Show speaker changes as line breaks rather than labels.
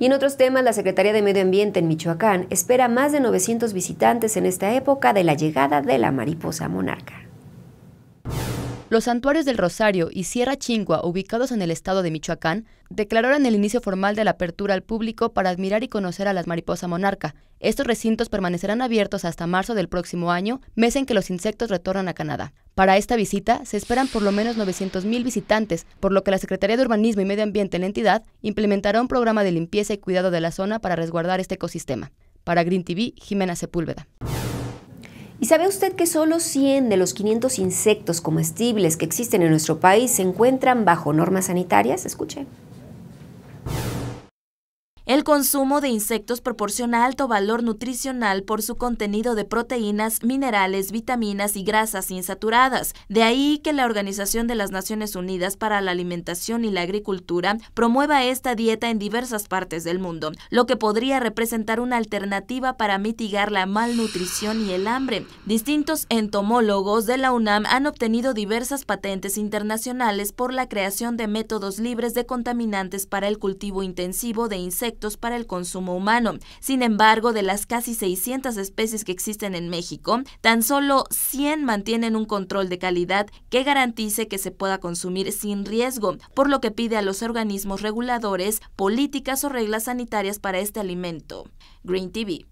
Y en otros temas, la Secretaría de Medio Ambiente en Michoacán espera más de 900 visitantes en esta época de la llegada de la mariposa monarca. Los santuarios
del Rosario y Sierra Chingua, ubicados en el estado de Michoacán, declararon el inicio formal de la apertura al público para admirar y conocer a las mariposa monarca. Estos recintos permanecerán abiertos hasta marzo del próximo año, mes en que los insectos retornan a Canadá. Para esta visita se esperan por lo menos 900.000 visitantes, por lo que la Secretaría de Urbanismo y Medio Ambiente en la entidad implementará un programa de limpieza y cuidado de la zona para resguardar este ecosistema. Para Green TV, Jimena Sepúlveda.
¿Y sabe usted que solo 100 de los 500 insectos comestibles que existen en nuestro país se encuentran bajo normas sanitarias? Escuche.
El consumo de insectos proporciona alto valor nutricional por su contenido de proteínas, minerales, vitaminas y grasas insaturadas. De ahí que la Organización de las Naciones Unidas para la Alimentación y la Agricultura promueva esta dieta en diversas partes del mundo, lo que podría representar una alternativa para mitigar la malnutrición y el hambre. Distintos entomólogos de la UNAM han obtenido diversas patentes internacionales por la creación de métodos libres de contaminantes para el cultivo intensivo de insectos para el consumo humano. Sin embargo, de las casi 600 especies que existen en México, tan solo 100 mantienen un control de calidad que garantice que se pueda consumir sin riesgo, por lo que pide a los organismos reguladores políticas o reglas sanitarias para este alimento. Green TV.